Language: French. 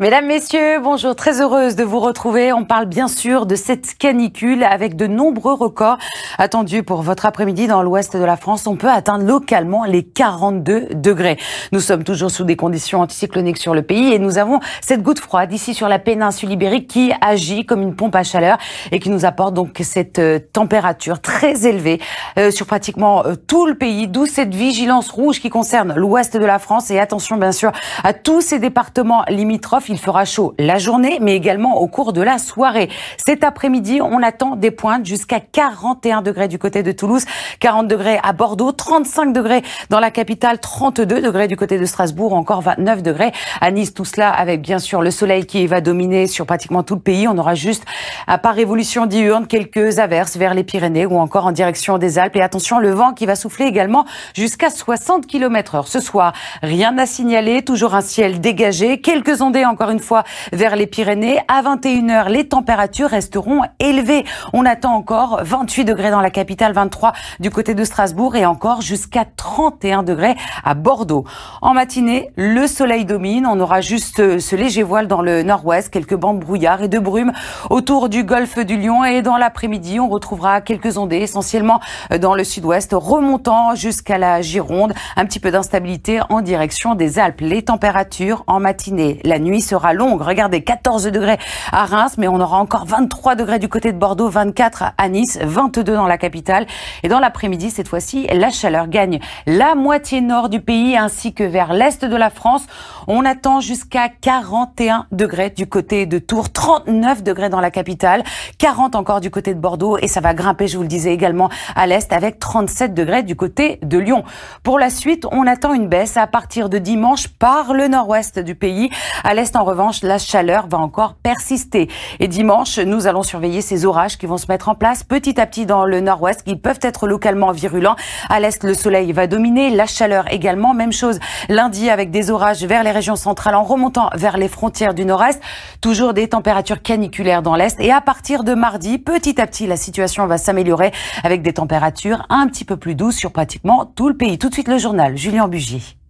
Mesdames, Messieurs, bonjour, très heureuse de vous retrouver. On parle bien sûr de cette canicule avec de nombreux records attendus pour votre après-midi dans l'ouest de la France. On peut atteindre localement les 42 degrés. Nous sommes toujours sous des conditions anticycloniques sur le pays et nous avons cette goutte froide ici sur la péninsule ibérique qui agit comme une pompe à chaleur et qui nous apporte donc cette euh, température très élevée euh, sur pratiquement euh, tout le pays, d'où cette vigilance rouge qui concerne l'ouest de la France et attention bien sûr à tous ces départements limitrophes il fera chaud la journée, mais également au cours de la soirée. Cet après-midi, on attend des pointes jusqu'à 41 degrés du côté de Toulouse, 40 degrés à Bordeaux, 35 degrés dans la capitale, 32 degrés du côté de Strasbourg, encore 29 degrés à Nice. Tout cela avec bien sûr le soleil qui va dominer sur pratiquement tout le pays. On aura juste, à part révolution diurne, quelques averses vers les Pyrénées ou encore en direction des Alpes. Et attention, le vent qui va souffler également jusqu'à 60 km heure. Ce soir, rien à signaler, toujours un ciel dégagé, quelques ondées en encore une fois vers les Pyrénées. À 21h, les températures resteront élevées. On attend encore 28 degrés dans la capitale, 23 du côté de Strasbourg et encore jusqu'à 31 degrés à Bordeaux. En matinée, le soleil domine. On aura juste euh, ce léger voile dans le nord-ouest, quelques bancs de brouillard et de brume autour du golfe du Lion. Et dans l'après-midi, on retrouvera quelques ondées, essentiellement euh, dans le sud-ouest, remontant jusqu'à la Gironde. Un petit peu d'instabilité en direction des Alpes. Les températures en matinée, la nuit sera longue. Regardez, 14 degrés à Reims, mais on aura encore 23 degrés du côté de Bordeaux, 24 à Nice, 22 dans la capitale. Et dans l'après-midi, cette fois-ci, la chaleur gagne la moitié nord du pays ainsi que vers l'est de la France. On attend jusqu'à 41 degrés du côté de Tours, 39 degrés dans la capitale, 40 encore du côté de Bordeaux et ça va grimper, je vous le disais également, à l'est avec 37 degrés du côté de Lyon. Pour la suite, on attend une baisse à partir de dimanche par le nord-ouest du pays. À l'est en revanche, la chaleur va encore persister. Et dimanche, nous allons surveiller ces orages qui vont se mettre en place petit à petit dans le Nord-Ouest, qui peuvent être localement virulents. À l'Est, le soleil va dominer, la chaleur également. Même chose lundi avec des orages vers les régions centrales en remontant vers les frontières du Nord-Est. Toujours des températures caniculaires dans l'Est. Et à partir de mardi, petit à petit, la situation va s'améliorer avec des températures un petit peu plus douces sur pratiquement tout le pays. Tout de suite le journal, Julien Bugier.